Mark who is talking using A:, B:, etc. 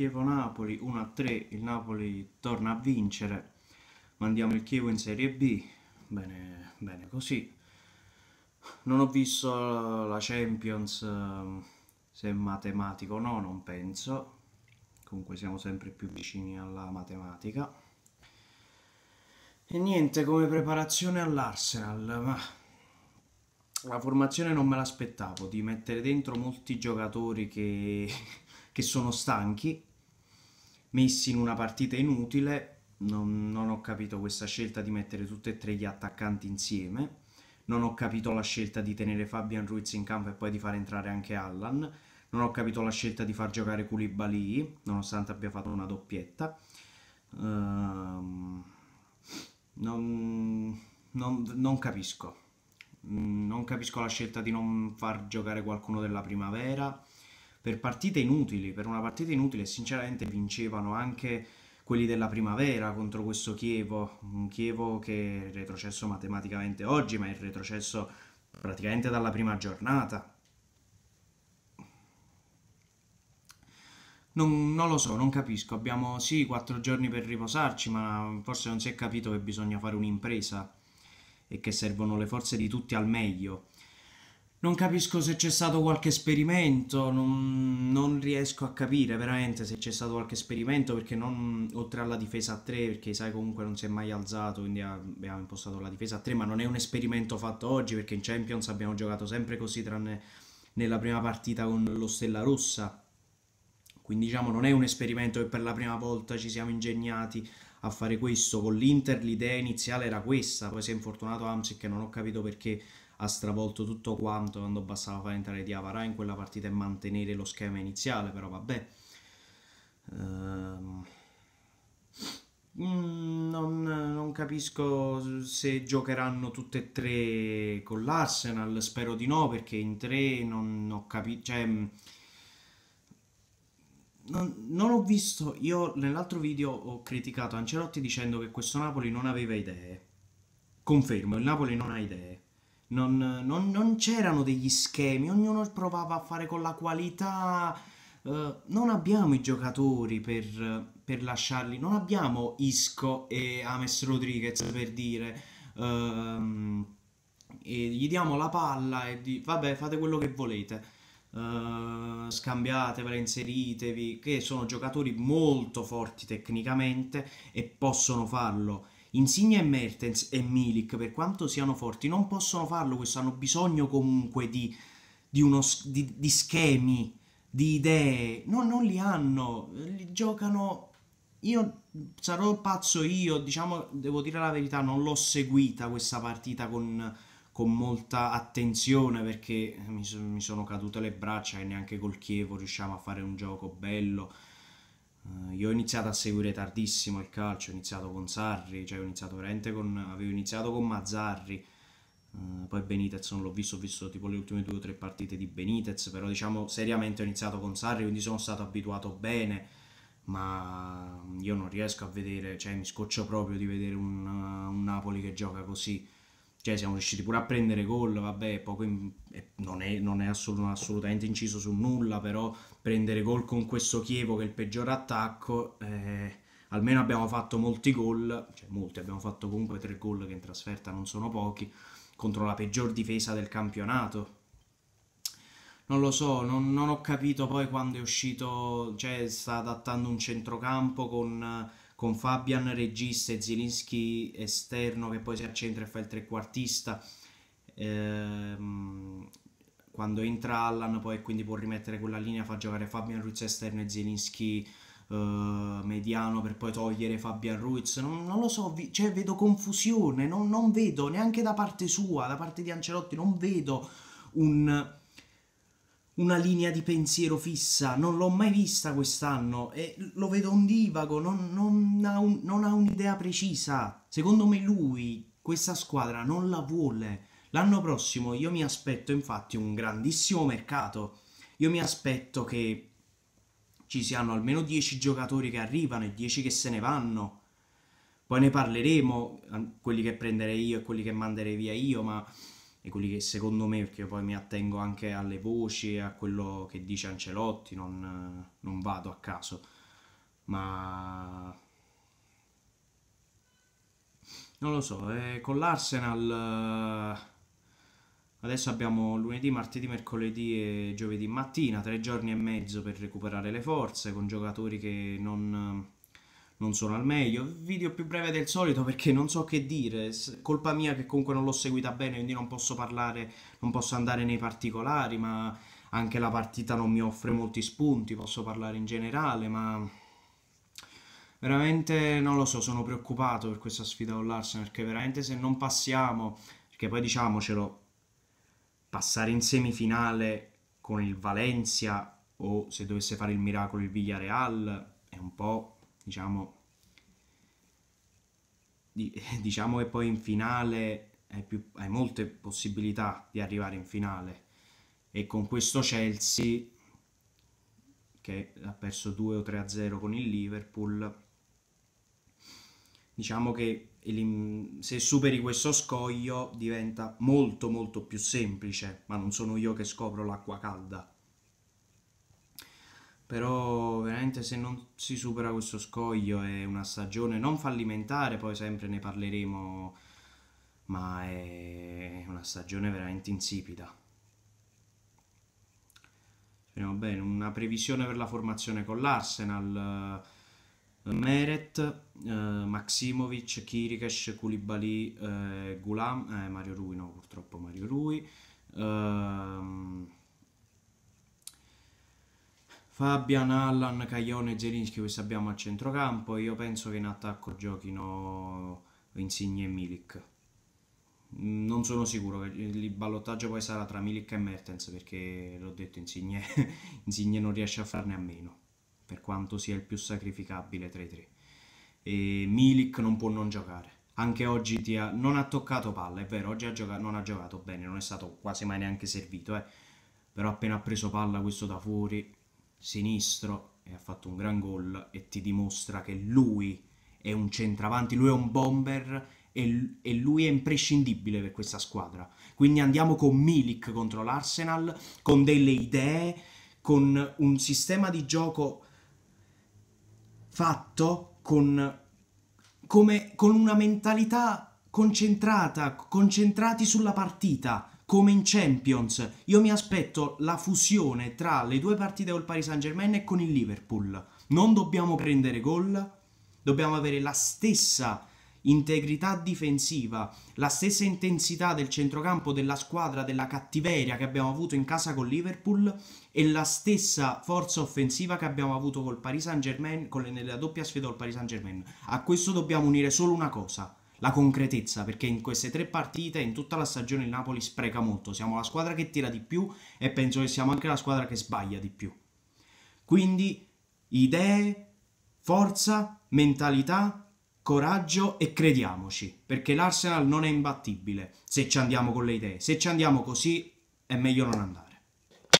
A: Chievo-Napoli 1-3, il Napoli torna a vincere, mandiamo il Chievo in Serie B, bene, bene così. Non ho visto la Champions, ehm, se è matematico o no, non penso, comunque siamo sempre più vicini alla matematica. E niente, come preparazione all'Arsenal, ma la formazione non me l'aspettavo, di mettere dentro molti giocatori che, che sono stanchi, messi in una partita inutile, non, non ho capito questa scelta di mettere tutti e tre gli attaccanti insieme, non ho capito la scelta di tenere Fabian Ruiz in campo e poi di far entrare anche Allan, non ho capito la scelta di far giocare Koulibaly, nonostante abbia fatto una doppietta. Ehm, non, non, non, capisco. Mm, non capisco la scelta di non far giocare qualcuno della primavera per partite inutili, per una partita inutile sinceramente vincevano anche quelli della primavera contro questo Chievo, un Chievo che è retrocesso matematicamente oggi, ma è retrocesso praticamente dalla prima giornata. Non, non, lo so, non capisco. Abbiamo sì quattro giorni per riposarci, ma forse non si è capito che bisogna fare un'impresa e che servono le forze di tutti al meglio non capisco se c'è stato qualche esperimento, non, non, riesco a capire veramente se c'è stato qualche esperimento perché non oltre alla difesa a 3 perché sai comunque non si è mai alzato quindi abbiamo impostato la difesa a 3 ma non è un esperimento fatto oggi perché in Champions abbiamo giocato sempre così tranne nella prima partita con lo Stella Rossa quindi diciamo non è un esperimento che per la prima volta ci siamo ingegnati a fare questo con l'Inter l'idea iniziale era questa poi si è infortunato Amsic che non ho capito perché ha stravolto tutto quanto quando bastava far entrare Diavara in quella partita e mantenere lo schema iniziale, però vabbè. Ehm... Mm, non, non, capisco se giocheranno tutte e tre con l'Arsenal, spero di no perché in tre non ho capito... Cioè, mm, non, non, ho visto, io nell'altro video ho criticato Ancelotti dicendo che questo Napoli non aveva idee. Confermo, il Napoli non ha idee non, non, non c'erano degli schemi, ognuno provava a fare con la qualità. Uh, non abbiamo i giocatori per, per, lasciarli, non abbiamo Isco e Ames Rodriguez per dire. Uh, gli diamo la palla e di, vabbè fate quello che volete. Uh, scambiatevela, inseritevi, che sono giocatori molto forti tecnicamente e possono farlo Insigne e Mertens e Milik, per quanto siano forti, non possono farlo questo, hanno bisogno comunque di, di, uno, di, di schemi, di idee. No, non li hanno, li giocano... Io sarò pazzo io, diciamo, devo dire la verità, non l'ho seguita questa partita con, con molta attenzione perché mi, mi sono cadute le braccia e neanche col Chievo riusciamo a fare un gioco bello eh, io ho iniziato a seguire tardissimo il calcio, ho iniziato con Sarri, cioè ho iniziato veramente con, avevo iniziato con Mazzarri, uh, poi Benitez non l'ho visto, ho visto tipo le ultime due o tre partite di Benitez, però diciamo seriamente ho iniziato con Sarri, quindi sono stato abituato bene, ma io non riesco a vedere, cioè mi scoccio proprio di vedere un, un Napoli che gioca così cioè siamo riusciti pure a prendere gol, vabbè, poco in, non è, non è assolut assolutamente inciso su nulla, però prendere gol con questo Chievo che è il peggior attacco, eh, almeno abbiamo fatto molti gol, cioè molti, abbiamo fatto comunque tre gol che in trasferta non sono pochi, contro la peggior difesa del campionato. Non lo so, non, non ho capito poi quando è uscito, cioè sta adattando un centrocampo con con Fabian regista e Zilinski esterno che poi si accentra e fa il trequartista. Ehm, quando entra Allan poi quindi può rimettere quella linea, fa giocare Fabian Ruiz esterno e Zilinski eh, mediano per poi togliere Fabian Ruiz. Non, non lo so, vi, cioè, vedo confusione, non, non vedo neanche da parte sua, da parte di Ancelotti, non vedo un una linea di pensiero fissa, non l'ho mai vista quest'anno e lo vedo ondivago, non, non, ha un, non ha un'idea precisa. Secondo me lui questa squadra non la vuole. L'anno prossimo io mi aspetto infatti un grandissimo mercato. Io mi aspetto che ci siano almeno 10 giocatori che arrivano e 10 che se ne vanno. Poi ne parleremo, quelli che prenderei io e quelli che manderei via io, ma e quelli che secondo me, perché poi mi attengo anche alle voci, a quello che dice Ancelotti, non, non vado a caso, ma non lo so, eh, con l'Arsenal eh, adesso abbiamo lunedì, martedì, mercoledì e giovedì mattina, tre giorni e mezzo per recuperare le forze con giocatori che non non sono al meglio. Video più breve del solito perché non so che dire, colpa mia che comunque non l'ho seguita bene, quindi non posso parlare, non posso andare nei particolari, ma anche la partita non mi offre molti spunti, posso parlare in generale, ma veramente non lo so, sono preoccupato per questa sfida con l'Arsenal perché veramente se non passiamo, perché poi diciamocelo, passare in semifinale con il Valencia o se dovesse fare il miracolo il Villarreal è un po' diciamo, di, diciamo che poi in finale hai, più, hai molte possibilità di arrivare in finale e con questo Chelsea che ha perso 2 o 3 a 0 con il Liverpool diciamo che se superi questo scoglio diventa molto molto più semplice, ma non sono io che scopro l'acqua calda però veramente se non si supera questo scoglio è una stagione non fallimentare, poi sempre ne parleremo, ma è una stagione veramente insipida. Speriamo bene, una previsione per la formazione con l'Arsenal. Meret, eh, Maximovic, Kirikesh, Koulibaly, eh, Gulam, eh, Mario Rui no purtroppo Mario Rui, ehm, Fabian, Allan, Caglione e Zelinski questi abbiamo al centrocampo io penso che in attacco giochino Insigne e Milik non sono sicuro il ballottaggio poi sarà tra Milik e Mertens perché l'ho detto Insigne, Insigne non riesce a farne a meno per quanto sia il più sacrificabile tra i tre e Milik non può non giocare anche oggi ha, non ha toccato palla, è vero, oggi ha giocato, non ha giocato bene, non è stato quasi mai neanche servito, eh. però appena ha preso palla questo da fuori sinistro e ha fatto un gran gol e ti dimostra che lui è un centravanti, lui è un bomber e, lui è imprescindibile per questa squadra. Quindi andiamo con Milik contro l'Arsenal, con delle idee, con un sistema di gioco fatto con, come, con una mentalità concentrata, concentrati sulla partita come in Champions. Io mi aspetto la fusione tra le due partite col Paris Saint Germain e con il Liverpool. Non dobbiamo prendere gol, dobbiamo avere la stessa integrità difensiva, la stessa intensità del centrocampo della squadra, della cattiveria che abbiamo avuto in casa con Liverpool e la stessa forza offensiva che abbiamo avuto col Paris Saint Germain, con le, nella doppia sfida col Paris Saint Germain. A questo dobbiamo unire solo una cosa, la concretezza, perché in queste tre partite, in tutta la stagione, il Napoli spreca molto. Siamo la squadra che tira di più e penso che siamo anche la squadra che sbaglia di più. Quindi idee, forza, mentalità, coraggio e crediamoci, perché l'Arsenal non è imbattibile se ci andiamo con le idee. Se ci andiamo così è meglio non andare.